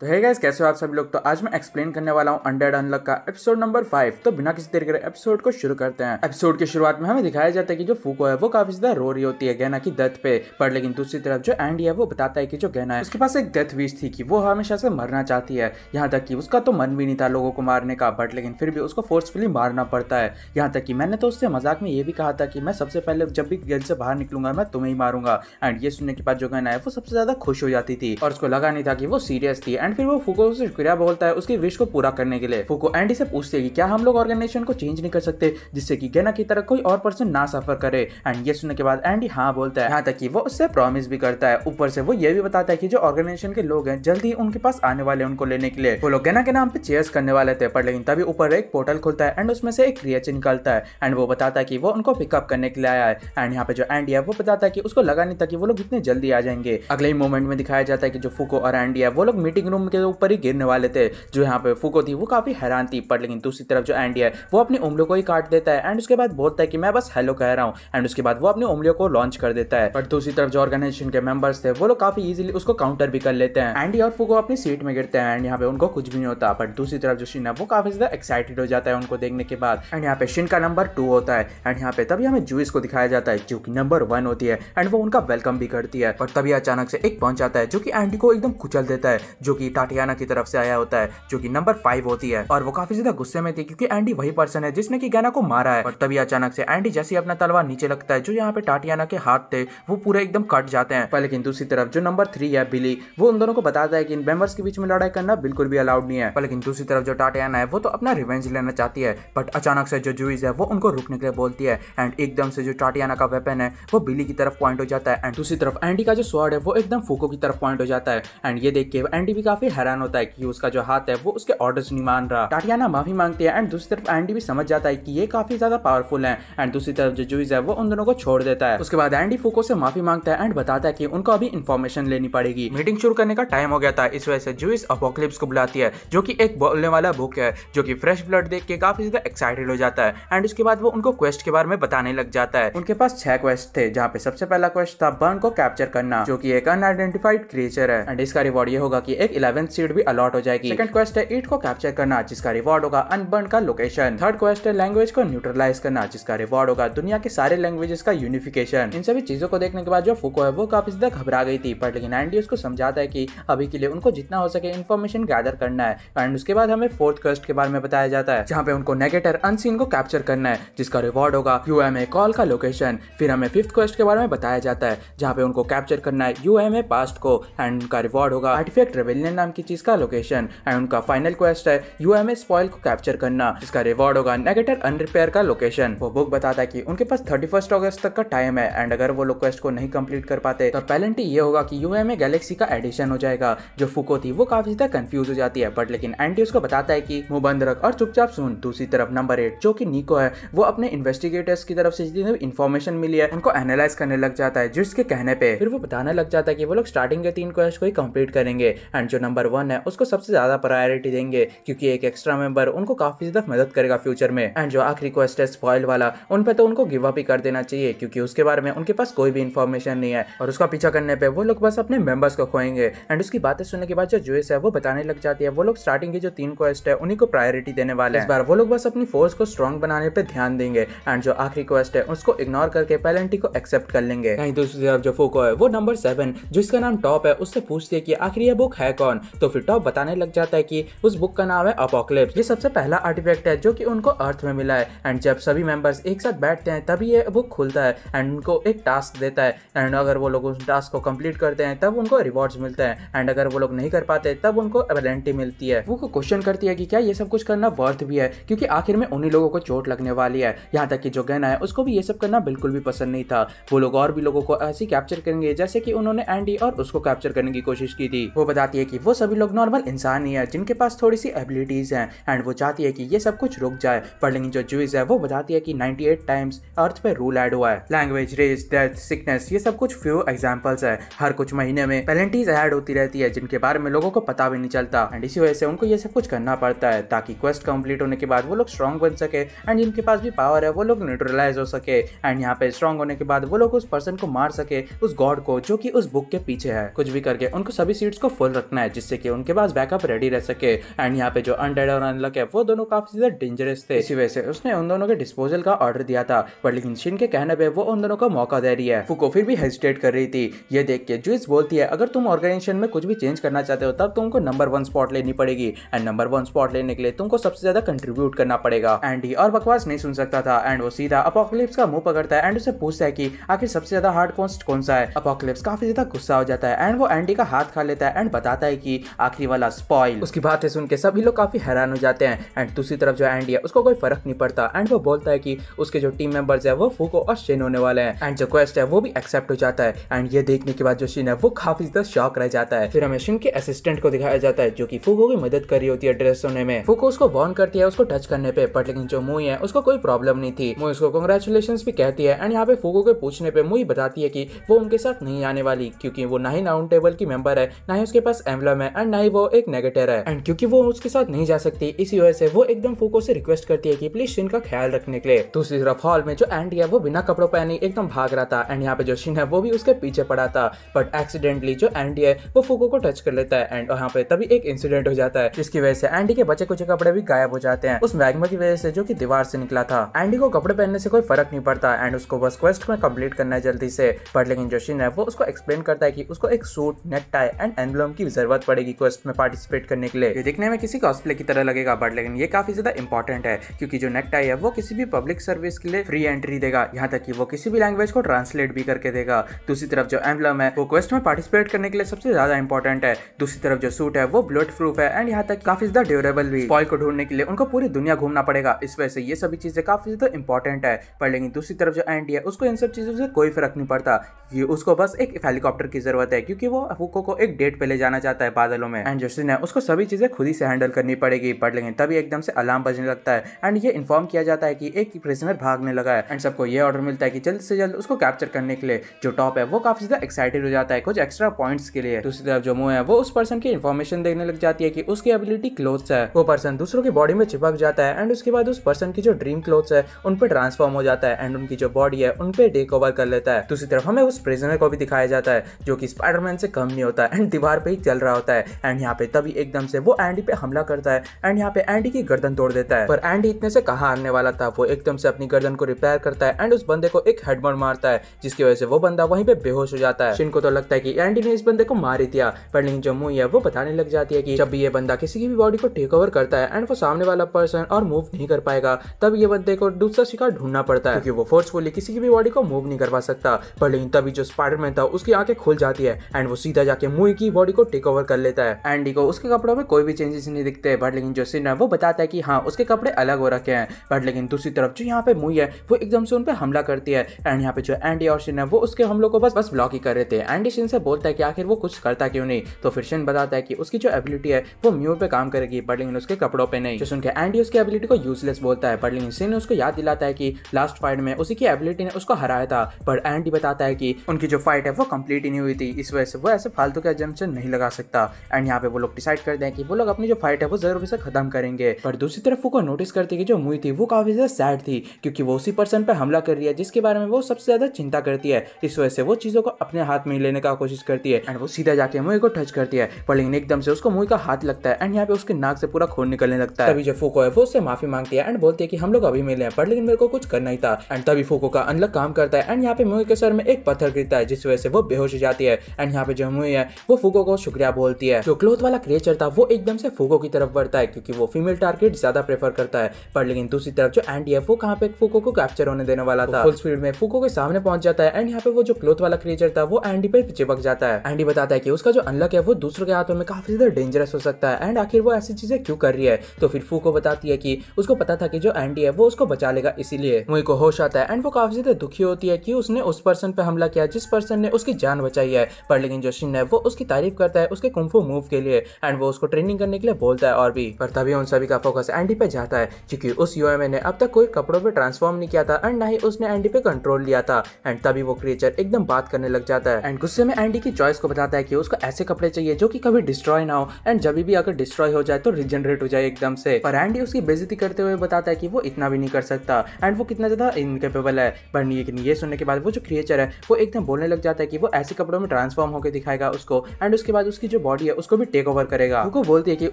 तो है गाइस कैसे हो आप सभी लोग तो आज मैं एक्सप्लेन करने वाला हूँ अंडर अनलॉक का एपिसोड नंबर फाइव तो बिना किसी तरीके के एपिसोड को शुरू करते हैं एपिसोड की शुरुआत में हमें दिखाया जाता है कि जो फूको है वो काफी ज्यादा रो रही होती है गहना की डेथ पे पर लेकिन दूसरी तरफ जो एंडी है वो बताता है की जो गहना है उसके पास एक डेथ विश थी कि वो हमेशा से मरना चाहती है यहाँ तक की उसका तो मन भी नहीं था लोगों को मारने का बट लेकिन फिर भी उसको फोर्सफुली मारना पड़ता है यहाँ तक की मैंने तो उससे मजाक में ये भी कहा था कि मैं सबसे पहले जब भी जेल से बाहर निकलूंगा मैं तुम्हें ही मारूंगा एंड ये सुनने के बाद जो गहना है वो सबसे ज्यादा खुश हो जाती थी और उसको लगा नहीं था कि वो सीरियस थी एंड एंड फिर वो फूको से शुक्रिया बोलता है उसकी विश को पूरा करने के लिए फूको एंडी से पूछते है कि क्या हम लोग ऑर्गेनाइजेशन को चेंज नहीं कर सकते जिससे कि गेना की तरह कोई और पर्सन ना सफर करे एंड ये सुनने के बाद एंडी हाँ बोलता है यहाँ तक कि वो उससे प्रॉमिस भी करता है ऊपर से वो ये भी बताता है कि जो ऑर्गेनाइजेशन के लोग हैं जल्दी उनके पास आने वाले उनको लेने के लिए वो लोग गेना के नाम पे चेयर्स करने वाले थे पर लेकिन तभी ऊपर एक पोर्टल खुलता है एंड उसमें से एक क्रिएचर निकलता है एंड वो बताता है कि वो उनको पिकअप करने के लिए आया है एंड यहाँ पे जो एंडी है वो बताता है कि उसको लगा नहीं था कि वो लोग इतने जल्दी आ जाएंगे अगले ही मोमेंट में दिखाया जाता है कि जो फूको और एंडी है वो लोग मीटिंग रूम उम्र के ऊपर ही गिरने वाले थे जो यहाँ पे फुको थी वो काफ़ी हैरान थी पर लेकिन दूसरी तरफ जो एंडी है वो अपनी उंगलियों को ही काट देता है एंड उसके बाद बोलता है कि मैं बस हेलो कह रहा हूँ एंड उसके बाद वो अपनी उंगलियों को लॉन्च कर देता है पर दूसरी तरफ जो ऑर्गेनाइजेशन के मेंबर्स थे वो लोग काफ़ी इजिली उसको काउंटर भी कर लेते हैं एंडी और फूको अपनी सीट में गिरते हैं एंड यहाँ पे उनको कुछ भी नहीं होता बट दूसरी तरफ जो शिन है वो काफ़ी ज़्यादा एक्साइटेड हो जाता है उनको देखने के बाद एंड यहाँ पे शिन का नंबर टू होता है एंड यहाँ पे तभी हमें जूस को दिखाया जाता है जो की नंबर वन होती है एंड वो उनका वेलकम भी करती है और तभी अचानक से एक पहुंच जाता है जो कि एंडी को एकदम कुचल देता है जो कि टाटियाना की तरफ से आया होता है जो कि नंबर फाइव होती है और वो काफी ज्यादा गुस्से में थी क्योंकि एंडी वही पर्सन है जिसने की गैना को मारा है और तभी अचानक से एंडी जैसे अपना तलवार नीचे लगता है जो यहाँ पे टाटियाना के हाथ थे वो पूरे एकदम कट जाते हैं पर लेकिन दूसरी तरफ जो नंबर थ्री है बिली वो उन दोनों को बताता है कि इन मेंबर्स के बीच में लड़ाई करना बिल्कुल भी अलाउड नहीं है पर लेकिन दूसरी तरफ जो टाटियाना है वो तो अपना रिवेंज लेना चाहती है बट अचानक से जो जूस है वो उनको रुकने के लिए बोलती है एंड एकदम से जो टाटियाना का वेपन है वो बिली की तरफ पॉइंट हो जाता है एंड दूसरी तरफ एंडी का जो स्वॉर्ड है वो एकदम फूको की तरफ पॉइंट हो जाता है एंड ये देख के एंडी भी काफी काफी हैरान होता है कि उसका जो हाथ है वो उसके ऑर्डर्स नहीं मान रहा टाटियाना माफी मांगती है एंड दूसरी तरफ एंडी भी समझ जाता है कि ये काफी ज्यादा पावरफुल है एंड दूसरी तरफ जो जूस है वो उन दोनों को छोड़ देता है उसके बाद एंडी फूको से माफी मांगता है एंड बताता है की उनको अभी इन्फॉर्मेशन लेनी पड़ेगी मीटिंग शुरू करने का टाइम हो गया था इस वजह से जूस अपोक्लिप्स को बुलाती है जो की एक बोलने वाला बुक है जो की फ्रेश ब्लड देख के काफी ज्यादा एक्साइटेड हो जाता है एंड उसके बाद वो उनको क्वेस्ट के बारे में बताने लग जाता है उनके पास छह क्वेस्ट थे जहाँ पे सबसे पहला क्वेस्ट था बर्न को कैप्चर करना जो की एक अनआइडेंटिफाइड क्रिएचर है एंड इसका रिवॉर्ड ये होगा की एक इलेवन सीट भी अलॉट हो जाएगी सेकंड क्वेस्ट है ईट को कैप्चर करना जिसका रिवॉर्ड होगा अनबर्न का लोकेशन थर्ड क्वेस्ट है लैंग्वेज को न्यूट्रलाइज करना जिसका रिवॉर्ड होगा दुनिया के सारे लैंग्वेजेस का यूनिफिकेशन इन सभी चीजों को देखने के बाद जो फूको है वो काफी ज्यादा घबरा गई थी पर लेकिन एंडी उसको समझाता है की अभी के लिए उनको जितना हो सके इन्फॉर्मेशन गैदर करना है एंड उसके बाद हमें फोर्थ क्वेस्ट के बारे में बताया जाता है जहाँ पे उनको नेगेटर अनसीन को कैप्चर करना है जिसका रिवॉर्ड होगा यू कॉल का लोकेशन फिर हमें फिफ्थ क्वेस्ट के बारे में बताया जाता है जहाँ पे उनको कैप्चर करना है यू पास्ट को एंड उनका रिवॉर्ड होगा आर्टिफेक्ट रेवेलियन फाइनल नाम की चीज का लोकेशन एंड उनका फाइनल क्वेस्ट है यू एम एस को कैप्चर करना इसका रिवॉर्ड होगा नेगेटर अनरिपेयर का लोकेशन वो बुक बताता है कि उनके पास थर्टी फर्स्ट अगस्त तक का टाइम है एंड अगर वो लोग क्वेस्ट को नहीं कंप्लीट कर पाते तो पेलेंटी ये होगा कि यू एम गैलेक्सी का एडिशन हो जाएगा जो फूको थी वो काफी ज्यादा कंफ्यूज हो जाती है बट लेकिन एंटी उसको बताता है कि मुंह बंद रख और चुपचाप सुन दूसरी तरफ नंबर एट जो की निको है वो अपने इन्वेस्टिगेटर्स की तरफ से जितनी भी इन्फॉर्मेशन मिली है उनको एनालाइज करने लग जाता है जिसके कहने पे फिर वो बताने लग जाता है कि वो लोग स्टार्टिंग के तीन क्वेश्चन को ही कंप्लीट करेंगे एंड जो नंबर वन है उसको सबसे ज़्यादा प्रायोरिटी देंगे क्योंकि एक एक्स्ट्रा मेंबर उनको काफ़ी ज़्यादा मदद करेगा फ्यूचर में एंड जो आखिरी क्वेस्ट है स्पॉयल वाला उन पर तो उनको गिव अप ही कर देना चाहिए क्योंकि उसके बारे में उनके पास कोई भी इन्फॉर्मेशन नहीं है और उसका पीछा करने पर वो लोग बस अपने मेंबर्स को खोएंगे एंड उसकी बातें सुनने के बाद जो जुएस है वो बताने लग जाती है वो लोग स्टार्टिंग के जो तीन क्वेस्ट है उन्हीं को प्रायोरिटी देने वाले इस बार वो लोग बस अपनी फोर्स को स्ट्रॉन्ग बनाने पर ध्यान देंगे एंड जो आखिरी क्वेस्ट है उसको इग्नोर करके पेलेंटी को एक्सेप्ट कर लेंगे कहीं दूसरी तरफ जो फोको है वो नंबर सेवन जिसका नाम टॉप है उससे पूछती है कि आखिर ये बुक है कौन जॉन तो फिर टॉप बताने लग जाता है कि उस बुक का नाम है अपोक्लिप्स ये सबसे पहला आर्टिफैक्ट है जो कि उनको अर्थ में मिला है एंड जब सभी मेंबर्स एक साथ बैठते हैं तभी ये बुक खुलता है एंड उनको एक टास्क देता है एंड अगर वो लोग उस टास्क को कंप्लीट करते हैं तब उनको रिवॉर्ड्स मिलते हैं एंड अगर वो लोग नहीं कर पाते तब उनको पेनल्टी मिलती है वो क्वेश्चन करती है कि क्या ये सब कुछ करना वर्थ भी है क्योंकि आखिर में उन्हीं लोगों को चोट लगने वाली है यहाँ तक कि जो गहना है उसको भी ये सब करना बिल्कुल भी पसंद नहीं था वो लोग और भी लोगों को ऐसे कैप्चर करेंगे जैसे कि उन्होंने एंडी और उसको कैप्चर करने की कोशिश की थी वो बताती है कि वो सभी लोग नॉर्मल इंसान ही है जिनके पास थोड़ी सी एबिलिटीज़ हैं एंड वो चाहती है कि ये सब कुछ रुक जाए पर लेकिन जो जूस है वो बताती है कि 98 टाइम्स अर्थ पे रूल ऐड हुआ है लैंग्वेज रेस डेथ सिकनेस ये सब कुछ फ्यू एग्जाम्पल्स है हर कुछ महीने में पेलेंटीज ऐड होती रहती है जिनके बारे में लोगों को पता भी नहीं चलता एंड इसी वजह से उनको ये सब कुछ करना पड़ता है ताकि क्वेस्ट कम्प्लीट होने के बाद वो लोग स्ट्रॉन्ग बन सके एंड जिनके पास भी पावर है वो लोग न्यूट्रलाइज हो सके एंड यहाँ पे स्ट्रॉन्ग होने के बाद वो लोग उस पर्सन को मार सके उस गॉड को जो की उस बुक के पीछे है कुछ भी करके उनको सभी सीट्स को फुल रखना है जिससे कि उनके पास बैकअप रेडी रह सके एंड यहाँ पे जो अनडेड और अनलक है वो दोनों काफी ज्यादा डेंजरस थे इसी वजह से उसने उन दोनों के डिस्पोजल का ऑर्डर दिया था पर लेकिन शिन के कहने पर वो उन दोनों को मौका दे रही है फुको फिर भी हेजिटेट कर रही थी ये देख के जूस बोलती है अगर तुम ऑर्गेनाइजेशन में कुछ भी चेंज करना चाहते हो तब तुमको नंबर वन स्पॉट लेनी पड़ेगी एंड नंबर वन स्पॉट लेने के लिए तुमको सबसे ज्यादा कंट्रीब्यूट करना पड़ेगा एंड और बकवास नहीं सुन सकता था एंड वो सीधा अपोकलिप्स का मुंह पकड़ता है एंड उसे पूछता है कि आखिर सबसे ज्यादा हार्ड कॉन्स्ट कौन सा है अपोकलिप्स काफी ज्यादा गुस्सा हो जाता है एंड वो एंडी का हाथ खा लेता है एंड बताता है की आखिरी वाला स्पॉइल उसकी बातें सुन के सभी लोग काफ़ी हैरान हो जाते हैं एंड दूसरी तरफ जो एंडी है उसको कोई फर्क नहीं पड़ता एंड वो बोलता है कि उसके जो टीम मेंबर्स है वो फूको और शेन होने वाले हैं एंड जो क्वेस्ट है वो भी एक्सेप्ट हो जाता है एंड ये देखने के बाद जो शिन है वो काफ़ी ज़्यादा शॉक रह जाता है फिर हमें शिन के असिस्टेंट को दिखाया जाता है जो की फूको की मदद कर रही होती है ड्रेस होने में फूको उसको वॉर्न करती है उसको टच करने पे बट लेकिन जो मुई है उसको कोई प्रॉब्लम नहीं थी मुई उसको कंग्रेचुलेशन भी कहती है एंड यहाँ पे फूको के पूछने पे मुई बताती है की वो उनके साथ नहीं आने वाली क्यूँकी वो ना ही नाउन टेबल की मेंबर है ना ही उसके पास एनवलप प्रॉब्लम है एंड ना ही वो एक नेगेटिव है एंड क्योंकि वो उसके साथ नहीं जा सकती इसी वजह से वो एकदम फूको से रिक्वेस्ट करती है की प्लीज शिन का ख्याल रखने के लिए दूसरी तरफ हॉल में जो एंड है वो बिना कपड़ों पहने एकदम भाग रहा था एंड यहाँ पे जो शिन है वो भी उसके पीछे पड़ा था बट एक्सीडेंटली जो एंटी है वो फूको को टच कर लेता है एंड यहाँ पे तभी एक इंसिडेंट हो जाता है जिसकी वजह से एंडी के बचे कुछ कपड़े भी गायब हो जाते हैं उस मैगमा की वजह से जो कि दीवार से निकला था एंडी को कपड़े पहनने से कोई फर्क नहीं पड़ता एंड उसको बस क्वेस्ट में कंप्लीट करना है जल्दी से बट लेकिन जो शिन है वो उसको एक्सप्लेन करता है कि उसको एक suit necktie and emblem की जरूरत ज़रूरत पड़ेगी क्वेस्ट में पार्टिसिपेट करने के लिए ये दिखने में किसी कॉस्प्ले की तरह लगेगा बट लेकिन ये काफ़ी ज़्यादा इंपॉर्टेंट है क्योंकि जो नेकटाई है वो किसी भी पब्लिक सर्विस के लिए फ्री एंट्री देगा यहाँ तक कि वो किसी भी लैंग्वेज को ट्रांसलेट भी करके देगा दूसरी तरफ जो एम्बलम है वो क्वेस्ट में पार्टिसिपेट करने के लिए सबसे ज़्यादा इंपॉर्टेंट है दूसरी तरफ जो सूट है वो ब्लड प्रूफ है एंड यहाँ तक काफ़ी ज़्यादा ड्यूरेबल भी फॉल को ढूंढने के लिए उनको पूरी दुनिया घूमना पड़ेगा इस वजह से ये सभी चीज़ें काफ़ी ज़्यादा इंपॉर्टेंट है पर लेकिन दूसरी तरफ जो एंटी है उसको इन सब चीज़ों से कोई फर्क नहीं पड़ता ये उसको बस एक हेलीकॉप्टर की ज़रूरत है क्योंकि वो हुको को एक डेट पे ले जाना चाहता जाता है बादलों में एंड जस्टिन है उसको सभी चीज़ें खुद ही से हैंडल करनी पड़ेगी बट लेकिन तभी एकदम से अलार्म बजने लगता है एंड ये इन्फॉर्म किया जाता है की एक प्रिजनर भागने लगा है एंड सबको ये ऑर्डर मिलता है की जल्द से जल्द उसको कैप्चर करने के लिए जो टॉप है वो काफी ज्यादा एक्साइटेड हो जाता है कुछ एक्स्ट्रा पॉइंट्स के लिए दूसरी तरफ जो मुंह है वो उस पर्सन की इन्फॉर्मेशन देने लग जाती है की उसकी एबिलिटी क्लोथ है वो पर्सन दूसरों की बॉडी में चिपक जाता है एंड उसके बाद उस पर्सन की जो ड्रीम क्लोथ है उन पर ट्रांसफॉर्म हो जाता है एंड उनकी जो बॉडी है उन पर टेक ओवर कर लेता है दूसरी तरफ हमें उस प्रिजनर को भी दिखाया जाता है जो कि स्पाइडरमैन से कम नहीं होता एंड दीवार पे ही चल रहा रहा होता है एंड यहाँ पे तभी एकदम से वो एंडी पे हमला करता है एंड यहाँ पे एंडी की गर्दन तोड़ देता है पर एंडी इतने से कहा आने वाला था वो एकदम से अपनी गर्दन को रिपेयर करता है एंड उस बंदे को एक हेडबन मारता है जिसकी वजह से वो बंदा वहीं पे बेहोश हो जाता है शिन को तो लगता है कि एंडी ने इस बंदे को मार ही दिया पर लेकिन जो मुई है वो बताने लग जाती है कि जब ये बंदा किसी की भी बॉडी को टेक ओवर करता है एंड वो सामने वाला पर्सन और मूव नहीं कर पाएगा तब ये बंदे को दूसरा शिकार ढूंढना पड़ता है क्योंकि वो फोर्सफुली किसी की भी बॉडी को मूव नहीं करवा सकता पर लेकिन तभी जो स्पाइडरमैन था उसकी आंखें खुल जाती है एंड वो सीधा जाके मुई की बॉडी को टेक ओवर कवर कर लेता है एंडी को उसके कपड़ों में कोई भी चेंजेस नहीं दिखते बट लेकिन जो सीन है वो बताता है कि हाँ उसके कपड़े अलग हो रखे हैं बट लेकिन दूसरी तरफ जो यहाँ पे मुई है वो एकदम से उन पर हमला करती है एंड यहाँ पे जो एंडी और शिन है वो उसके हमलों को बस बस ब्लॉक ही कर रहे थे एंडी शिन से बोलता है कि आखिर वो कुछ करता क्यों नहीं तो फिर शिन बताता है कि उसकी जो एबिलिटी है वो म्यू पे काम करेगी बट लेकिन उसके कपड़ों पर नहीं जो सुन के एंडी उसकी एबिलिटी को यूजलेस बोलता है बट लेकिन शिन उसको याद दिलाता है कि लास्ट फाइट में उसी की एबिलिटी ने उसको हराया था बट एंडी बताता है कि उनकी जो फाइट है वो कंप्लीट ही नहीं हुई थी इस वजह से वो ऐसे फालतू के एजम्पन नहीं लगा सकते सकता एंड यहाँ पे वो लोग डिसाइड करते हैं कि वो लोग अपनी जो फाइट है वो जरूर से खत्म करेंगे पर दूसरी तरफ वो नोटिस करते कि जो मुई थी वो काफी ज्यादा सैड थी क्योंकि वो उसी पर्सन पर हमला कर रही है जिसके बारे में वो सबसे ज्यादा चिंता करती है इस वजह से वो चीजों को अपने हाथ में लेने का कोशिश करती है एंड वो सीधा जाके मुई को टच करती है पर लेकिन एकदम से उसको मुई का हाथ लगता है एंड यहाँ पे उसके नाक से पूरा खून निकलने लगता है तभी जो फूको है वो उससे माफी मांगती है एंड बोलती है कि हम लोग अभी मिले हैं पर लेकिन मेरे को कुछ करना ही था एंड तभी फूको का अनलग काम करता है एंड यहाँ पे मुई के सर में एक पत्थर गिरता है जिस वजह से वो बेहोश हो जाती है एंड यहाँ पे जो मुई है वो फूको को शुक्रिया बोलती है जो क्लोथ वाला क्रिएचर था वो एकदम से फूको की तरफ बढ़ता है क्योंकि वो फीमेल टारगेट ज्यादा प्रेफर करता है पर लेकिन दूसरी तरफ जो एंडी है वो कहाँ पे फूको को कैप्चर होने देने वाला तो था फुल स्पीड में फूको के सामने पहुंच जाता है एंड यहाँ पे वो जो क्लोथ वाला क्रिएचर था वो एंडी पे चिपक जाता है एंडी बताता है की उसका जो अनलक है वो दूसरों के हाथों में काफी ज्यादा डेंजरस हो सकता है एंड आखिर वो ऐसी चीजें क्यों कर रही है तो फिर फूको बताती है की उसको पता था की जो एंडी है वो उसको बचा लेगा इसीलिए मुई को होश आता है एंड वो काफी ज्यादा दुखी होती है की उसने उस पर्सन पे हमला किया जिस पर्सन ने उसकी जान बचाई है पर लेकिन जो शिन है वो उसकी तारीफ करता है उसके के कुंफू मूव के लिए एंड वो उसको ट्रेनिंग करने के लिए बोलता है और भी पर तभी उन सभी का फोकस एंडी पे जाता है क्योंकि उस यूएमए ने अब तक कोई कपड़ों पे ट्रांसफॉर्म नहीं किया था एंड ना ही उसने एंडी पे कंट्रोल लिया था एंड तभी वो क्रिएचर एकदम बात करने लग जाता है एंड गुस्से में एंडी की चॉइस को बताता है कि उसको ऐसे कपड़े चाहिए जो कि कभी डिस्ट्रॉय ना हो एंड जब भी अगर डिस्ट्रॉय हो जाए तो रिजनरेट हो जाए एकदम से पर एंडी उसकी बेजती करते हुए बताता है कि वो इतना भी नहीं कर सकता एंड वो कितना ज्यादा इनकेपेबल है पर लेकिन ये सुनने के बाद वो जो क्रिएचर है वो एकदम बोलने लग जाता है कि वो ऐसे कपड़ों में ट्रांसफॉर्म होकर दिखाएगा उसको एंड उसके बाद उसकी जो बॉडी है उसको भी टेक ओवर करेगा वो बोलती है कि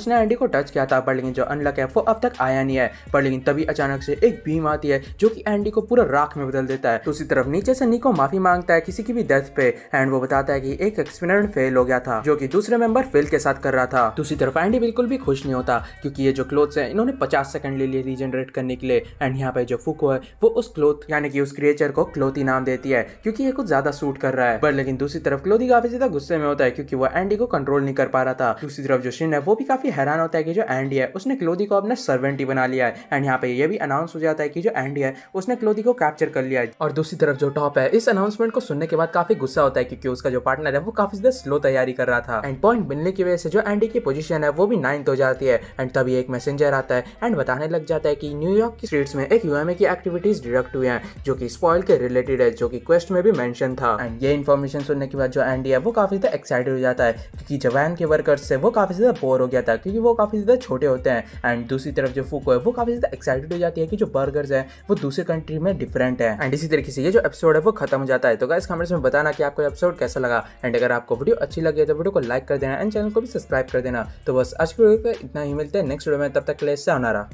उसने एंडी को टच किया था पर लेकिन जो अनलक है वो अब तक आया नहीं है पर लेकिन तभी अचानक से एक भीम आती है जो की एंडी को पूरा राख में बदल देता है दूसरी तरफ नीचे से निको माफी मांगता है किसी की भी डेथ पे एंड वो बताता है की एक एक्सपेरिमेंट फेल हो गया था जो की दूसरे मेंबर फेल के साथ कर रहा था दूसरी तरफ एंडी बिल्कुल भी खुश नहीं होता क्यूँकी ये जो क्लोथ है इन्होंने पचास सेकंड ले लिए रीजनरेट करने के लिए एंड यहाँ पे जो फुको है वो उस क्लोथ यानी कि उस क्रिएचर को क्लोथी नाम देती है क्योंकि ये कुछ ज्यादा सूट कर रहा है पर लेकिन दूसरी तरफ क्लोथी काफी ज्यादा गुस्से में होता है क्योंकि वो एंडी को कंट्रोल नहीं कर पा रहा था दूसरी तरफ जो शिन है वो भी काफी हैरान होता है कि जो एंडी है उसने क्लोदी को अपना सर्वेंट ही बना लिया है एंड यहाँ पे ये भी अनाउंस हो जाता है कि जो एंडी है उसने क्लोदी को कैप्चर कर लिया है और दूसरी तरफ जो टॉप है इस अनाउंसमेंट को सुनने के बाद काफी गुस्सा होता है क्योंकि उसका जो पार्टनर है वो काफी ज्यादा स्लो तैयारी कर रहा था एंड पॉइंट मिलने की वजह से जो एंडी की पोजिशन है वो भी नाइन्थ हो जाती है एंड तभी एक मैसेजर आता है एंड बताने लग जाता है की न्यूयॉर्क की स्ट्रीट में एक यूएमए की एक्टिविटीज डिडक्ट हुए हैं जो की स्पॉइल के रिलेटेड है जो की क्वेस्ट में भी मेंशन था एंड ये इन्फॉर्मेशन सुनने के बाद जो एंडी है वो काफी एक्साइटेड हो जाता है कि जवान के वर्कर्स से वो काफ़ी ज़्यादा बोर हो गया था क्योंकि वो काफ़ी ज़्यादा छोटे होते हैं एंड दूसरी तरफ जो फूको है वो काफ़ी ज़्यादा एक्साइटेड हो जाती है कि जो बर्गर्स हैं वो दूसरे कंट्री में डिफरेंट है एंड इसी तरीके से ये जो एपिसोड है वो खत्म हो जाता है तो गाइस कमेंट्स में बताना कि आपको एपिसोड कैसा लगा एंड अगर आपको वीडियो अच्छी लगी तो वीडियो को लाइक कर देना एंड चैनल को भी सब्सक्राइब कर देना तो बस आज की वीडियो इतना ही मिलते हैं नेक्स्ट वीडियो में तब तक से आना रहा